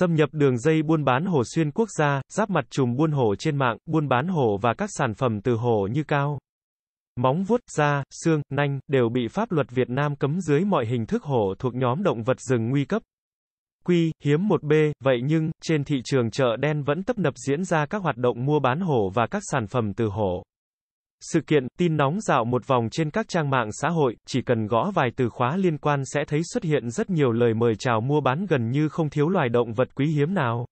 xâm nhập đường dây buôn bán hổ xuyên quốc gia, giáp mặt chùm buôn hổ trên mạng, buôn bán hổ và các sản phẩm từ hổ như cao. Móng vuốt, da, xương, nanh, đều bị pháp luật Việt Nam cấm dưới mọi hình thức hổ thuộc nhóm động vật rừng nguy cấp. Quy, hiếm 1 b vậy nhưng, trên thị trường chợ đen vẫn tấp nập diễn ra các hoạt động mua bán hổ và các sản phẩm từ hổ. Sự kiện, tin nóng dạo một vòng trên các trang mạng xã hội, chỉ cần gõ vài từ khóa liên quan sẽ thấy xuất hiện rất nhiều lời mời chào mua bán gần như không thiếu loài động vật quý hiếm nào.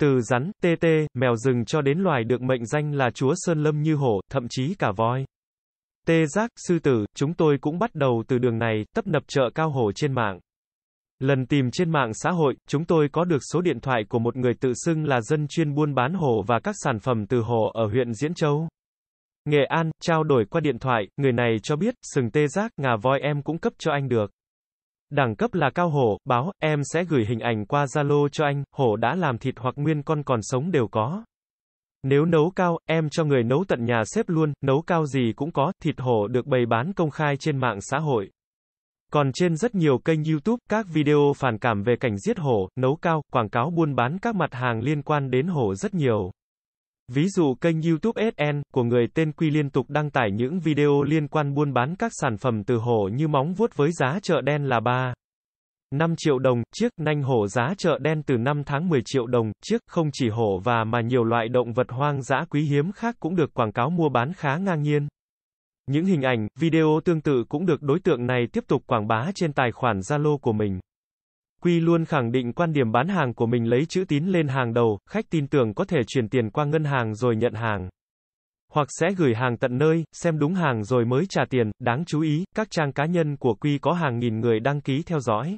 Từ rắn, tê tê, mèo rừng cho đến loài được mệnh danh là chúa sơn lâm như hổ, thậm chí cả voi. Tê giác, sư tử, chúng tôi cũng bắt đầu từ đường này, tấp nập chợ cao hổ trên mạng. Lần tìm trên mạng xã hội, chúng tôi có được số điện thoại của một người tự xưng là dân chuyên buôn bán hổ và các sản phẩm từ hổ ở huyện Diễn Châu. Nghệ An, trao đổi qua điện thoại, người này cho biết, sừng tê giác, ngà voi em cũng cấp cho anh được. Đẳng cấp là cao hổ, báo, em sẽ gửi hình ảnh qua Zalo cho anh, hổ đã làm thịt hoặc nguyên con còn sống đều có. Nếu nấu cao, em cho người nấu tận nhà xếp luôn, nấu cao gì cũng có, thịt hổ được bày bán công khai trên mạng xã hội. Còn trên rất nhiều kênh YouTube, các video phản cảm về cảnh giết hổ, nấu cao, quảng cáo buôn bán các mặt hàng liên quan đến hổ rất nhiều. Ví dụ kênh YouTube SN của người tên Quy liên tục đăng tải những video liên quan buôn bán các sản phẩm từ hổ như móng vuốt với giá chợ đen là 3 5 triệu đồng chiếc, nanh hổ giá chợ đen từ 5 tháng 10 triệu đồng chiếc, không chỉ hổ và mà nhiều loại động vật hoang dã quý hiếm khác cũng được quảng cáo mua bán khá ngang nhiên. Những hình ảnh, video tương tự cũng được đối tượng này tiếp tục quảng bá trên tài khoản Zalo của mình. Quy luôn khẳng định quan điểm bán hàng của mình lấy chữ tín lên hàng đầu, khách tin tưởng có thể chuyển tiền qua ngân hàng rồi nhận hàng. Hoặc sẽ gửi hàng tận nơi, xem đúng hàng rồi mới trả tiền. Đáng chú ý, các trang cá nhân của Quy có hàng nghìn người đăng ký theo dõi.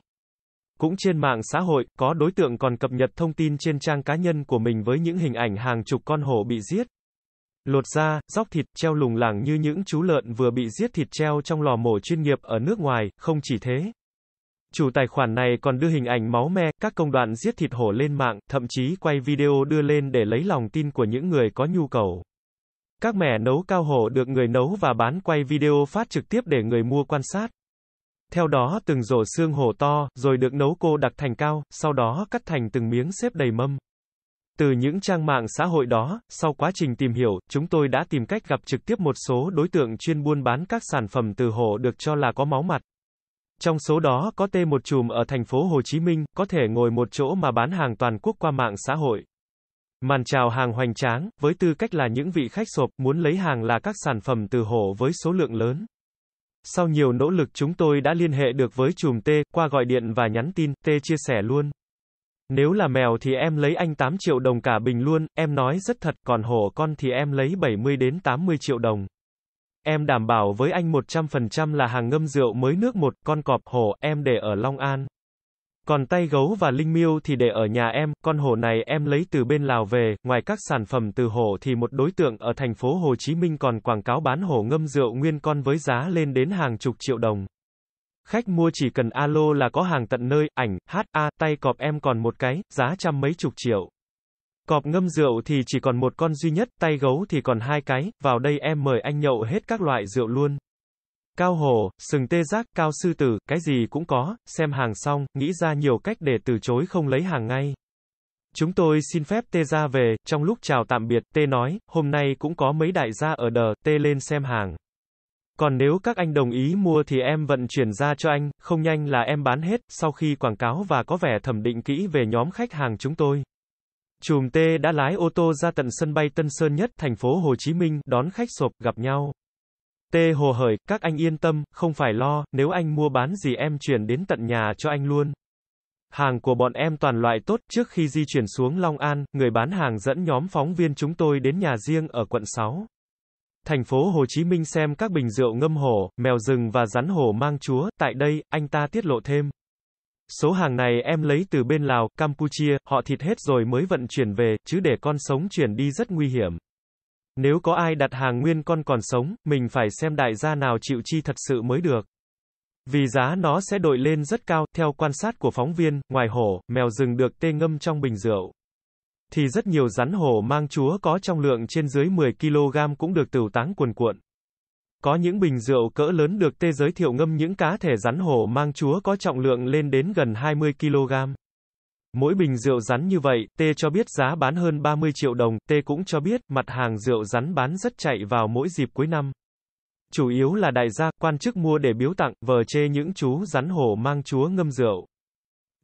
Cũng trên mạng xã hội, có đối tượng còn cập nhật thông tin trên trang cá nhân của mình với những hình ảnh hàng chục con hổ bị giết. Lột da, róc thịt, treo lủng lẳng như những chú lợn vừa bị giết thịt treo trong lò mổ chuyên nghiệp ở nước ngoài, không chỉ thế. Chủ tài khoản này còn đưa hình ảnh máu me, các công đoạn giết thịt hổ lên mạng, thậm chí quay video đưa lên để lấy lòng tin của những người có nhu cầu. Các mẻ nấu cao hổ được người nấu và bán quay video phát trực tiếp để người mua quan sát. Theo đó từng rổ xương hổ to, rồi được nấu cô đặc thành cao, sau đó cắt thành từng miếng xếp đầy mâm. Từ những trang mạng xã hội đó, sau quá trình tìm hiểu, chúng tôi đã tìm cách gặp trực tiếp một số đối tượng chuyên buôn bán các sản phẩm từ hổ được cho là có máu mặt. Trong số đó có tê một chùm ở thành phố Hồ Chí Minh, có thể ngồi một chỗ mà bán hàng toàn quốc qua mạng xã hội. Màn chào hàng hoành tráng, với tư cách là những vị khách sộp, muốn lấy hàng là các sản phẩm từ hổ với số lượng lớn. Sau nhiều nỗ lực chúng tôi đã liên hệ được với chùm T, qua gọi điện và nhắn tin, T chia sẻ luôn. Nếu là mèo thì em lấy anh 8 triệu đồng cả bình luôn, em nói rất thật, còn hổ con thì em lấy 70 đến 80 triệu đồng. Em đảm bảo với anh 100% là hàng ngâm rượu mới nước một, con cọp hổ, em để ở Long An. Còn tay gấu và linh miêu thì để ở nhà em, con hổ này em lấy từ bên Lào về, ngoài các sản phẩm từ hổ thì một đối tượng ở thành phố Hồ Chí Minh còn quảng cáo bán hổ ngâm rượu nguyên con với giá lên đến hàng chục triệu đồng. Khách mua chỉ cần alo là có hàng tận nơi, ảnh, ha tay cọp em còn một cái, giá trăm mấy chục triệu. Cọp ngâm rượu thì chỉ còn một con duy nhất, tay gấu thì còn hai cái, vào đây em mời anh nhậu hết các loại rượu luôn. Cao hổ, sừng tê giác, cao sư tử, cái gì cũng có, xem hàng xong, nghĩ ra nhiều cách để từ chối không lấy hàng ngay. Chúng tôi xin phép tê ra về, trong lúc chào tạm biệt, tê nói, hôm nay cũng có mấy đại gia ở đờ, tê lên xem hàng. Còn nếu các anh đồng ý mua thì em vận chuyển ra cho anh, không nhanh là em bán hết, sau khi quảng cáo và có vẻ thẩm định kỹ về nhóm khách hàng chúng tôi. Trùm T đã lái ô tô ra tận sân bay Tân Sơn Nhất, thành phố Hồ Chí Minh, đón khách sộp, gặp nhau. T hồ hởi, các anh yên tâm, không phải lo, nếu anh mua bán gì em chuyển đến tận nhà cho anh luôn. Hàng của bọn em toàn loại tốt, trước khi di chuyển xuống Long An, người bán hàng dẫn nhóm phóng viên chúng tôi đến nhà riêng ở quận 6. Thành phố Hồ Chí Minh xem các bình rượu ngâm hổ, mèo rừng và rắn hổ mang chúa, tại đây, anh ta tiết lộ thêm. Số hàng này em lấy từ bên Lào, Campuchia, họ thịt hết rồi mới vận chuyển về, chứ để con sống chuyển đi rất nguy hiểm. Nếu có ai đặt hàng nguyên con còn sống, mình phải xem đại gia nào chịu chi thật sự mới được. Vì giá nó sẽ đội lên rất cao, theo quan sát của phóng viên, ngoài hổ, mèo rừng được tê ngâm trong bình rượu. Thì rất nhiều rắn hổ mang chúa có trong lượng trên dưới 10kg cũng được tử táng cuồn cuộn. Có những bình rượu cỡ lớn được tê giới thiệu ngâm những cá thể rắn hổ mang chúa có trọng lượng lên đến gần 20 kg. Mỗi bình rượu rắn như vậy, tê cho biết giá bán hơn 30 triệu đồng, tê cũng cho biết mặt hàng rượu rắn bán rất chạy vào mỗi dịp cuối năm. Chủ yếu là đại gia, quan chức mua để biếu tặng, vờ chê những chú rắn hổ mang chúa ngâm rượu.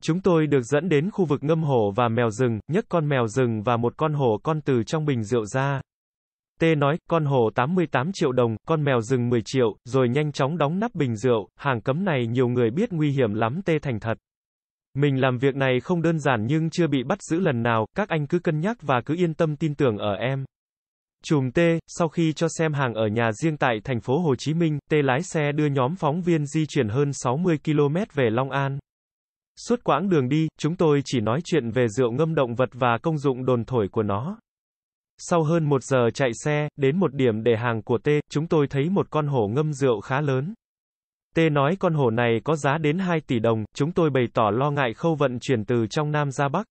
Chúng tôi được dẫn đến khu vực ngâm hổ và mèo rừng, nhấc con mèo rừng và một con hổ con từ trong bình rượu ra, Tê nói, con hổ 88 triệu đồng, con mèo rừng 10 triệu, rồi nhanh chóng đóng nắp bình rượu, hàng cấm này nhiều người biết nguy hiểm lắm Tê thành thật. Mình làm việc này không đơn giản nhưng chưa bị bắt giữ lần nào, các anh cứ cân nhắc và cứ yên tâm tin tưởng ở em. Chùm Tê, sau khi cho xem hàng ở nhà riêng tại thành phố Hồ Chí Minh, Tê lái xe đưa nhóm phóng viên di chuyển hơn 60 km về Long An. Suốt quãng đường đi, chúng tôi chỉ nói chuyện về rượu ngâm động vật và công dụng đồn thổi của nó. Sau hơn một giờ chạy xe, đến một điểm để hàng của T, chúng tôi thấy một con hổ ngâm rượu khá lớn. T nói con hổ này có giá đến 2 tỷ đồng, chúng tôi bày tỏ lo ngại khâu vận chuyển từ trong Nam ra Bắc.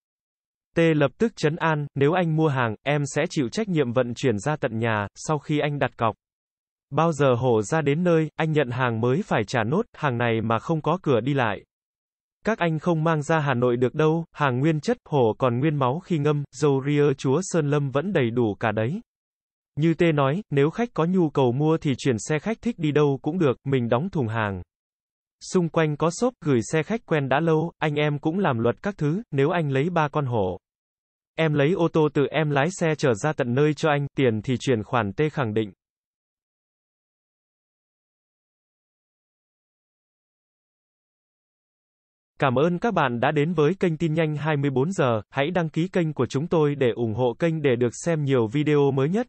T lập tức chấn an, nếu anh mua hàng, em sẽ chịu trách nhiệm vận chuyển ra tận nhà, sau khi anh đặt cọc. Bao giờ hổ ra đến nơi, anh nhận hàng mới phải trả nốt, hàng này mà không có cửa đi lại các anh không mang ra Hà Nội được đâu, hàng nguyên chất, hổ còn nguyên máu khi ngâm, dầu ria chúa Sơn Lâm vẫn đầy đủ cả đấy. Như tê nói, nếu khách có nhu cầu mua thì chuyển xe khách thích đi đâu cũng được, mình đóng thùng hàng. Xung quanh có shop gửi xe khách quen đã lâu, anh em cũng làm luật các thứ, nếu anh lấy ba con hổ. Em lấy ô tô tự em lái xe trở ra tận nơi cho anh, tiền thì chuyển khoản tê khẳng định. Cảm ơn các bạn đã đến với kênh tin nhanh 24 giờ, hãy đăng ký kênh của chúng tôi để ủng hộ kênh để được xem nhiều video mới nhất.